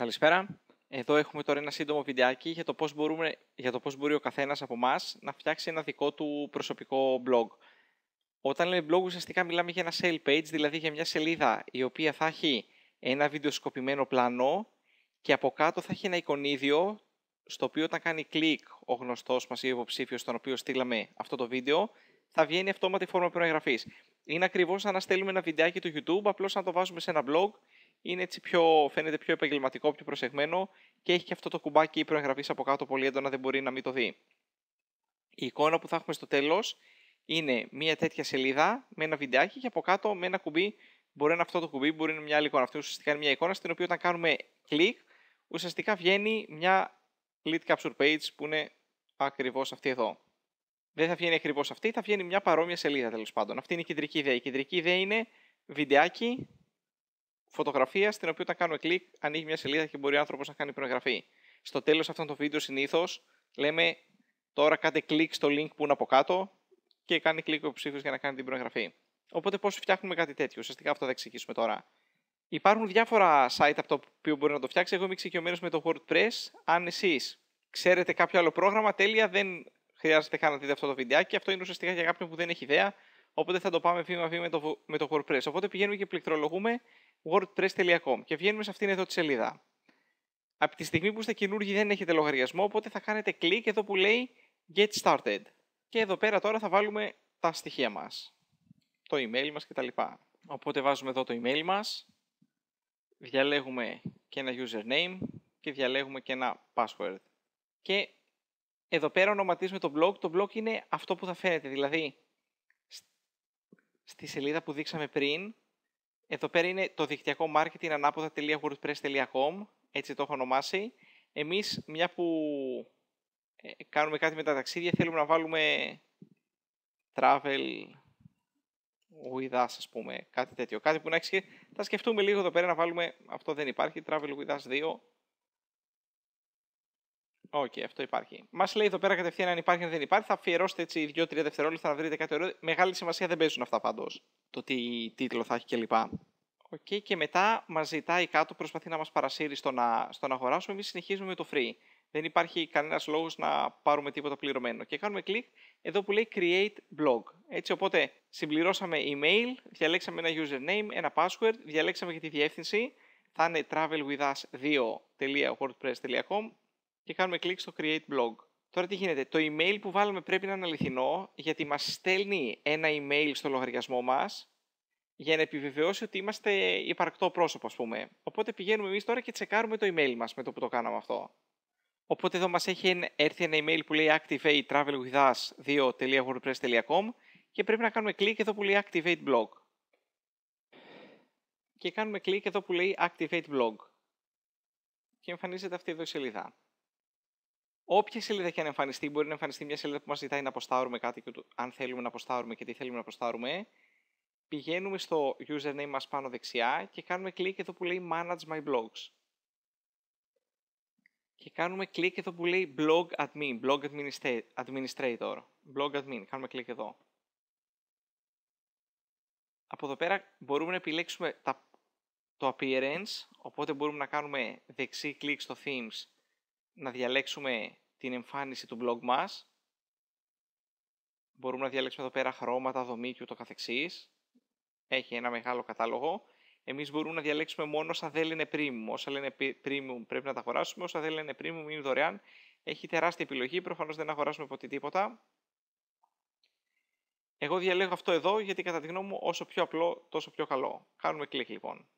Καλησπέρα. Εδώ έχουμε τώρα ένα σύντομο βιντεάκι για το πώς, μπορούμε, για το πώς μπορεί ο καθένας από εμάς να φτιάξει ένα δικό του προσωπικό blog. Όταν λέμε blog ουσιαστικά μιλάμε για ένα sale page, δηλαδή για μια σελίδα η οποία θα έχει ένα βιντεοσκοπημένο πλάνο και από κάτω θα έχει ένα εικονίδιο στο οποίο όταν κάνει κλικ ο γνωστός μας ή ο υποψήφιος στον οποίο στείλαμε αυτό το βίντεο θα βγαίνει αυτόματη φόρμα προεγγραφής. Είναι ακριβώς σαν να στέλνουμε ένα βιντεάκι του YouTube, απλώς να το βάζουμε σε ένα blog είναι έτσι πιο, φαίνεται πιο επαγγελματικό, πιο προσεγμένο και έχει και αυτό το κουμπάκι προεγγραφή από κάτω πολύ έντονα, δεν μπορεί να μην το δει. Η εικόνα που θα έχουμε στο τέλος είναι μια τέτοια σελίδα με ένα βιντεάκι και από κάτω με ένα κουμπί. Μπορεί να είναι αυτό το κουμπί, μπορεί να είναι μια άλλη εικόνα. Αυτή ουσιαστικά είναι μια εικόνα στην οποία όταν κάνουμε κλικ, ουσιαστικά βγαίνει μια lead capture page που είναι ακριβώς αυτή εδώ. Δεν θα βγαίνει ακριβώς αυτή, θα βγαίνει μια παρόμοια σελίδα τέλος πάντων. Αυτή είναι η κεντρική ιδέα. Η κεντρική ιδέα είναι βιντεάκι φωτογραφία στην οποία όταν κάνουμε κλικ ανοίγει μια σελίδα και μπορεί ο άνθρωπος να κάνει προεγγραφή. Στο τέλος αυτών των βίντεο συνήθως λέμε τώρα κάντε κλικ στο link που είναι από κάτω και κάνει κλικ ο ψήφιος για να κάνει την προεγγραφή. Οπότε πώς φτιάχνουμε κάτι τέτοιο, ουσιαστικά αυτό θα εξηγήσουμε τώρα. Υπάρχουν διάφορα site από το οποίο μπορεί να το φτιάξει. Εγώ είμαι εξοικειωμένος με το WordPress. Αν εσείς ξέρετε κάποιο άλλο πρόγραμμα, τέλεια, δεν χρειάζεται καν να δείτε αυτό το βιντεάκι. Αυτό είναι ουσιαστικά για κάποιον που δεν έχει ιδέα Οπότε θα το πάμε βήμα-βήμα με το, WordPress. Οπότε πηγαίνουμε και πληκτρολογούμε wordpress.com και βγαίνουμε σε αυτήν εδώ τη σελίδα. Από τη στιγμή που είστε καινούργοι δεν έχετε λογαριασμό, οπότε θα κάνετε κλικ εδώ που λέει Get Started. Και εδώ πέρα τώρα θα βάλουμε τα στοιχεία μας, το email μας κτλ. Οπότε βάζουμε εδώ το email μας, διαλέγουμε και ένα username και διαλέγουμε και ένα password. Και εδώ πέρα ονοματίζουμε το blog. Το blog είναι αυτό που θα φαίνεται, δηλαδή στη σελίδα που δείξαμε πριν. Εδώ πέρα είναι το δικτυακό marketing ανάποδα.wordpress.com, έτσι το έχω ονομάσει. Εμείς, μια που ε, κάνουμε κάτι με τα ταξίδια, θέλουμε να βάλουμε travel with us, ας πούμε, κάτι τέτοιο. Κάτι που να έχεις θα σκεφτούμε λίγο εδώ πέρα να βάλουμε, αυτό δεν υπάρχει, travel with us 2, Οκ, αυτό υπάρχει. Μας λέει εδώ πέρα κατευθείαν αν υπάρχει, αν δεν υπάρχει. Θα αφιερώσετε έτσι 2-3 δευτερόλεπτα να βρείτε κάτι ωραίο. Μεγάλη σημασία δεν παίζουν αυτά πάντως. Το τι τίτλο θα έχει κλπ. Οκ, και μετά μας ζητάει κάτω, προσπαθεί να μας παρασύρει στο να, στο να αγοράσουμε. Εμείς συνεχίζουμε με το free. Δεν υπάρχει κανένας λόγος να πάρουμε τίποτα πληρωμένο. Και κάνουμε κλικ εδώ που λέει Create Blog. Έτσι, οπότε συμπληρώσαμε email, διαλέξαμε ένα username, ένα password, διαλέξαμε και τη διεύθυνση. Θα ειναι travelwithas travelwithus2.wordpress.com και κάνουμε κλικ στο Create Blog. Τώρα τι γίνεται, το email που βάλαμε πρέπει να είναι αληθινό γιατί μας στέλνει ένα email στο λογαριασμό μας για να επιβεβαιώσει ότι είμαστε υπαρκτό πρόσωπο ας πούμε. Οπότε πηγαίνουμε εμείς τώρα και τσεκάρουμε το email μας με το που το κάναμε αυτό. Οπότε εδώ μας έχει έρθει ένα email που λέει activate travel 2.wordpress.com και πρέπει να κάνουμε κλικ εδώ που λέει activate blog. Και κάνουμε κλικ εδώ που λέει activate blog. Και εμφανίζεται αυτή εδώ η σελίδα. Όποια σελίδα και αν εμφανιστεί, μπορεί να εμφανιστεί μια σελίδα που μας ζητάει να αποστάρουμε κάτι, και αν θέλουμε να αποστάρουμε και τι θέλουμε να αποστάρουμε. Πηγαίνουμε στο username μας πάνω δεξιά και κάνουμε κλικ εδώ που λέει Manage My Blogs. Και κάνουμε κλικ εδώ που λέει Blog Admin, Blog Administrator. Blog Admin, κάνουμε κλικ εδώ. Από εδώ πέρα μπορούμε να επιλέξουμε το appearance, οπότε μπορούμε να κάνουμε δεξί κλικ στο themes να διαλέξουμε την εμφάνιση του blog μας. Μπορούμε να διαλέξουμε εδώ πέρα χρώματα, δομή και ούτω καθεξής. Έχει ένα μεγάλο κατάλογο. Εμείς μπορούμε να διαλέξουμε μόνο όσα δεν λένε premium. Όσα λένε premium πρέπει να τα αγοράσουμε, όσα δεν λένε premium είναι δωρεάν. Έχει τεράστια επιλογή, προφανώς δεν αγοράσουμε ποτέ τίποτα. Εγώ διαλέγω αυτό εδώ γιατί κατά τη γνώμη μου όσο πιο απλό τόσο πιο καλό. Κάνουμε κλικ λοιπόν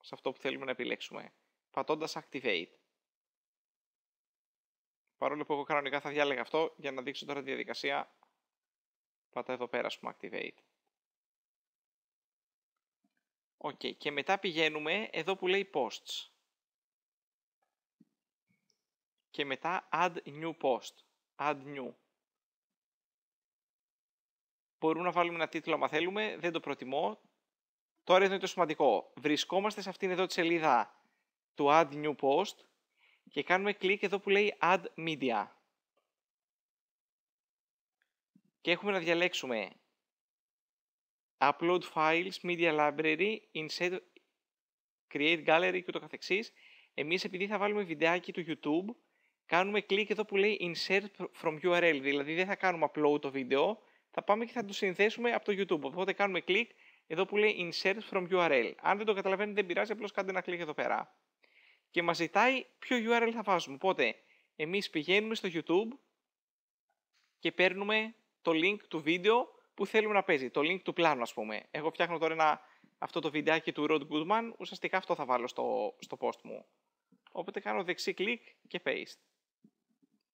σε αυτό που θέλουμε να επιλέξουμε πατώντας Activate. Παρόλο που εγώ κανονικά θα διάλεγα αυτό, για να δείξω τώρα τη διαδικασία, πατάω εδώ πέρα, ας πούμε, activate. Οκ, και μετά πηγαίνουμε εδώ που λέει posts. Και μετά add new post. Add new. Μπορούμε να βάλουμε ένα τίτλο αν θέλουμε, δεν το προτιμώ. Τώρα είναι το σημαντικό. Βρισκόμαστε σε αυτήν εδώ τη σελίδα του Add New Post και κάνουμε κλικ εδώ που λέει Add Media. Και έχουμε να διαλέξουμε Upload Files, Media Library, Insert, Create Gallery και το καθεξής. Εμείς επειδή θα βάλουμε βιντεάκι του YouTube, κάνουμε κλικ εδώ που λέει Insert from URL, δηλαδή δεν θα κάνουμε upload το βίντεο, θα πάμε και θα το συνθέσουμε από το YouTube. Οπότε κάνουμε κλικ εδώ που λέει Insert from URL. Αν δεν το καταλαβαίνετε δεν πειράζει, απλώς κάντε ένα κλικ εδώ πέρα και μας ζητάει ποιο URL θα βάζουμε. Οπότε, εμείς πηγαίνουμε στο YouTube και παίρνουμε το link του βίντεο που θέλουμε να παίζει, το link του πλάνου ας πούμε. Εγώ φτιάχνω τώρα ένα, αυτό το βιντεάκι του Rod Goodman, ουσιαστικά αυτό θα βάλω στο, στο post μου. Οπότε κάνω δεξί κλικ και paste.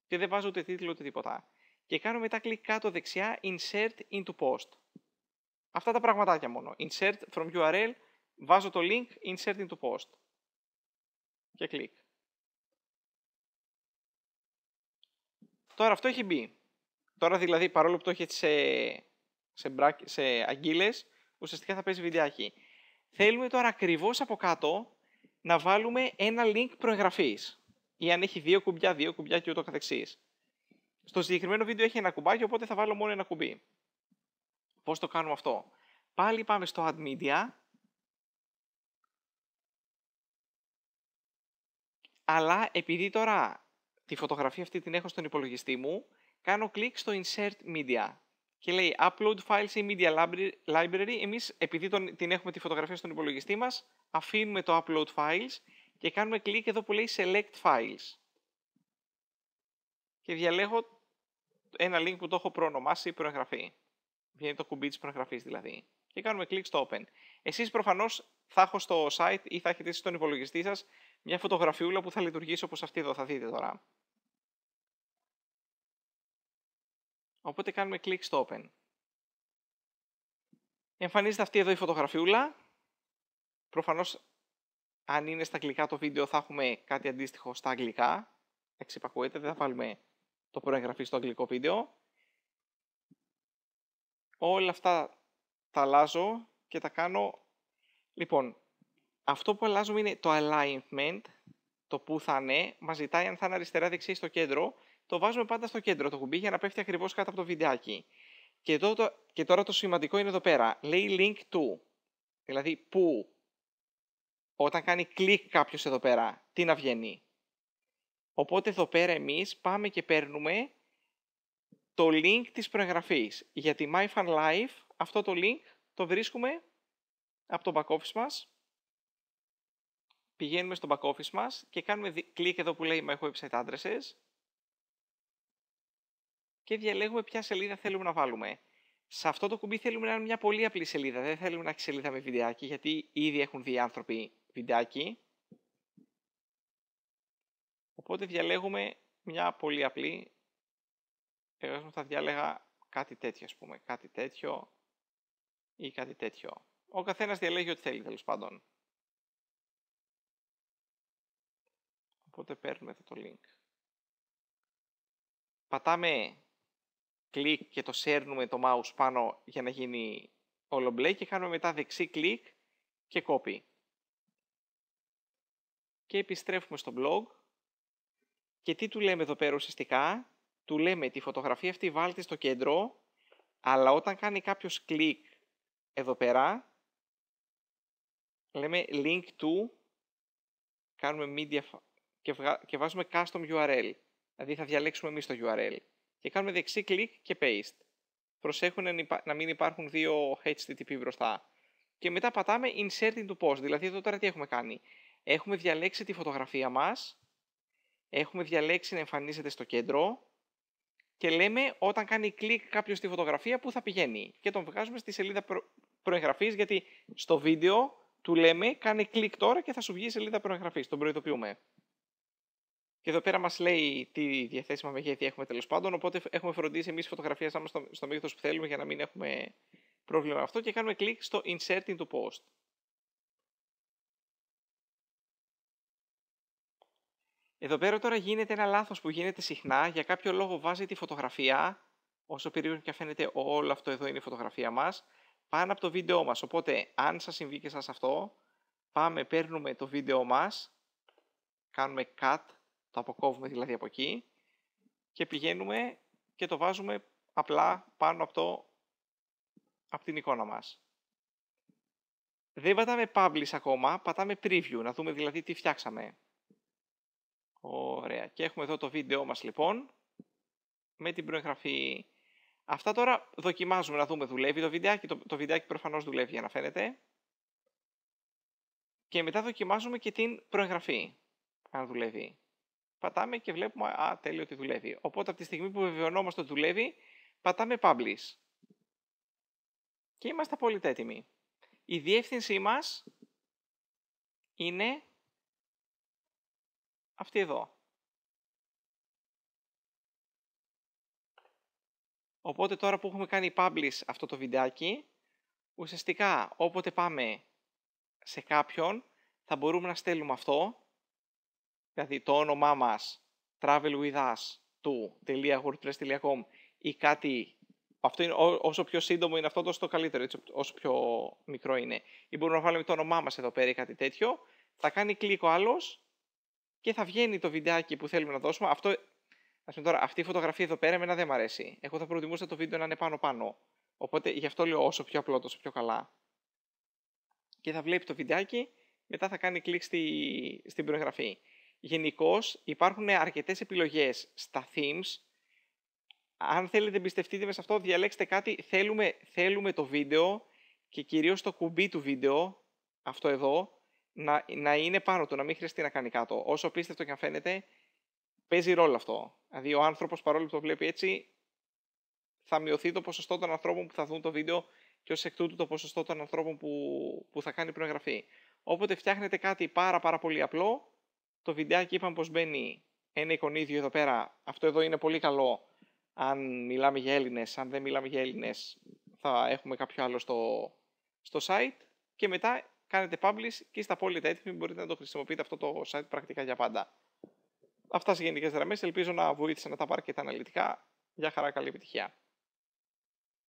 Και δεν βάζω ούτε τίτλο ούτε τίποτα. Και κάνω μετά κλικ κάτω δεξιά, insert into post. Αυτά τα πραγματάκια μόνο. Insert from URL, βάζω το link, insert into post και κλικ. Τώρα αυτό έχει μπει. Τώρα δηλαδή παρόλο που το έχει σε, σε, αγγίλες, ουσιαστικά θα παίζει βιντεάκι. Θέλουμε τώρα ακριβώς από κάτω να βάλουμε ένα link προεγγραφής. Ή αν έχει δύο κουμπιά, δύο κουμπιά και ούτω καθεξής. Στο συγκεκριμένο βίντεο έχει ένα κουμπάκι, οπότε θα βάλω μόνο ένα κουμπί. Πώς το κάνουμε αυτό. Πάλι πάμε στο Add Αλλά επειδή τώρα τη φωτογραφία αυτή την έχω στον υπολογιστή μου, κάνω κλικ στο Insert Media. Και λέει Upload Files in Media Library. Εμείς, επειδή τον, την έχουμε τη φωτογραφία στον υπολογιστή μας, αφήνουμε το Upload Files και κάνουμε κλικ εδώ που λέει Select Files. Και διαλέγω ένα link που το έχω προονομάσει προεγγραφή. Βγαίνει το κουμπί της προεγγραφής δηλαδή. Και κάνουμε κλικ στο Open. Εσείς προφανώς θα έχω στο site ή θα έχετε στον υπολογιστή σας μια φωτογραφιούλα που θα λειτουργήσει όπως αυτή εδώ, θα δείτε τώρα. Οπότε κάνουμε κλικ στο open. Εμφανίζεται αυτή εδώ η φωτογραφιούλα. Προφανώς, αν είναι στα αγγλικά το βίντεο, θα έχουμε κάτι αντίστοιχο στα αγγλικά. Εξυπακούεται, δεν θα βάλουμε το προεγγραφή στο αγγλικό βίντεο. Όλα αυτά τα αλλάζω και τα κάνω... Λοιπόν, αυτό που αλλάζουμε είναι το alignment, το που θα είναι, μας ζητάει αν θα είναι αριστερά, δεξιά ή στο κέντρο. Το βάζουμε πάντα στο κέντρο το κουμπί για να πέφτει ακριβώς κάτω από το βιντεάκι. Και, εδώ το, και τώρα το σημαντικό είναι εδώ πέρα. Λέει link to. Δηλαδή που. Όταν κάνει κλικ κάποιος εδώ πέρα, τι να βγαίνει. Οπότε εδώ πέρα εμείς πάμε και παίρνουμε το link της προεγγραφής. Γιατί MyFanLife αυτό το link το βρίσκουμε από το back office μας πηγαίνουμε στο back office μας και κάνουμε κλικ εδώ που λέει My Website Addresses και διαλέγουμε ποια σελίδα θέλουμε να βάλουμε. Σε αυτό το κουμπί θέλουμε να είναι μια πολύ απλή σελίδα, δεν θέλουμε να έχει σελίδα με βιντεάκι γιατί ήδη έχουν δει άνθρωποι βιντεάκι. Οπότε διαλέγουμε μια πολύ απλή, εγώ θα διάλεγα κάτι τέτοιο ας πούμε, κάτι τέτοιο ή κάτι τέτοιο. Ο καθένας διαλέγει ό,τι θέλει τέλος πάντων. Οπότε παίρνουμε εδώ το link. Πατάμε κλικ και το σέρνουμε το mouse πάνω για να γίνει όλο μπλε και κάνουμε μετά δεξί κλικ και copy. Και επιστρέφουμε στο blog και τι του λέμε εδώ πέρα ουσιαστικά, του λέμε τη φωτογραφία αυτή βάλτε στο κέντρο, αλλά όταν κάνει κάποιος κλικ εδώ πέρα, λέμε link to, κάνουμε media και, βγα... βάζουμε custom URL. Δηλαδή θα διαλέξουμε εμείς το URL. Και κάνουμε δεξί κλικ και paste. Προσέχουν να μην υπάρχουν δύο HTTP μπροστά. Και μετά πατάμε insert into post. Δηλαδή εδώ τώρα τι έχουμε κάνει. Έχουμε διαλέξει τη φωτογραφία μας. Έχουμε διαλέξει να εμφανίζεται στο κέντρο. Και λέμε όταν κάνει κλικ κάποιος στη φωτογραφία που θα πηγαίνει. Και τον βγάζουμε στη σελίδα προ... προεγγραφής γιατί στο βίντεο του λέμε Κάνει κλικ τώρα και θα σου βγει η σελίδα προεγγραφής. Τον προειδοποιούμε. Και εδώ πέρα μας λέει τι διαθέσιμα μεγέθη έχουμε τέλος πάντων. Οπότε έχουμε φροντίσει εμείς φωτογραφία φωτογραφία στο, στο μέγεθος που θέλουμε για να μην έχουμε πρόβλημα αυτό. Και κάνουμε κλικ στο insert into post. Εδώ πέρα τώρα γίνεται ένα λάθος που γίνεται συχνά. Για κάποιο λόγο βάζει τη φωτογραφία, όσο περίπου και φαίνεται όλο αυτό εδώ είναι η φωτογραφία μας, πάνω από το βίντεό μας. Οπότε, αν σας συμβεί και σας αυτό, πάμε, παίρνουμε το βίντεό μας, κάνουμε cut το αποκόβουμε δηλαδή από εκεί και πηγαίνουμε και το βάζουμε απλά πάνω από, το, από την εικόνα μας. Δεν πατάμε publish ακόμα, πατάμε preview, να δούμε δηλαδή τι φτιάξαμε. Ωραία. Και έχουμε εδώ το βίντεο μας λοιπόν, με την προεγγραφή. Αυτά τώρα δοκιμάζουμε να δούμε δουλεύει το βιντεάκι. Το, το βιντεάκι προφανώς δουλεύει για να φαίνεται. Και μετά δοκιμάζουμε και την προεγγραφή, αν δουλεύει πατάμε και βλέπουμε «Α, τέλειο ότι δουλεύει». Οπότε από τη στιγμή που βεβαιωνόμαστε ότι δουλεύει, πατάμε «Publish». Και είμαστε απόλυτα έτοιμοι. Η διεύθυνσή μας είναι αυτή εδώ. Οπότε τώρα που έχουμε κάνει publish αυτό το βιντεάκι, ουσιαστικά όποτε πάμε σε κάποιον θα μπορούμε να στέλνουμε αυτό δηλαδή το όνομά μας, travelwithus2.wordpress.com ή κάτι, αυτό είναι, ό, όσο πιο σύντομο είναι αυτό, τόσο το καλύτερο, έτσι, όσο πιο μικρό είναι. Ή μπορούμε να βάλουμε το όνομά μας εδώ πέρα ή κάτι τέτοιο, θα κάνει κλικ ο άλλος και θα βγαίνει το βιντεάκι που θέλουμε να δώσουμε. Αυτό, ας πούμε τώρα, αυτή η φωτογραφία εδώ πέρα εμένα δεν μ' αρέσει. Εγώ θα προτιμούσα το βίντεο να είναι πάνω-πάνω. Οπότε γι' αυτό λέω όσο πιο απλό, τόσο πιο καλά. Και θα βλέπει το βιντεάκι, μετά θα κάνει κλικ στη, στην προεγγραφή. Γενικώς υπάρχουν αρκετές επιλογές στα themes. Αν θέλετε εμπιστευτείτε με σε αυτό, διαλέξτε κάτι. Θέλουμε, θέλουμε το βίντεο και κυρίως το κουμπί του βίντεο, αυτό εδώ, να, να είναι πάνω του, να μην χρειαστεί να κάνει κάτω. Όσο πίστευτο και αν φαίνεται, παίζει ρόλο αυτό. Δηλαδή ο άνθρωπος, παρόλο που το βλέπει έτσι, θα μειωθεί το ποσοστό των ανθρώπων που θα δουν το βίντεο και ως εκ τούτου το ποσοστό των ανθρώπων που, που θα κάνει προεγγραφή. Όποτε φτιάχνετε κάτι πάρα πάρα πολύ απλό, το βιντεάκι είπαμε πως μπαίνει ένα εικονίδιο εδώ πέρα. Αυτό εδώ είναι πολύ καλό αν μιλάμε για Έλληνες. Αν δεν μιλάμε για Έλληνες θα έχουμε κάποιο άλλο στο, στο site. Και μετά κάνετε publish και είστε απόλυτα έτοιμοι. Μπορείτε να το χρησιμοποιείτε αυτό το site πρακτικά για πάντα. Αυτά σε γενικές δραμές, Ελπίζω να βοήθησα να τα πάρει και τα αναλυτικά. Γεια χαρά, καλή επιτυχία.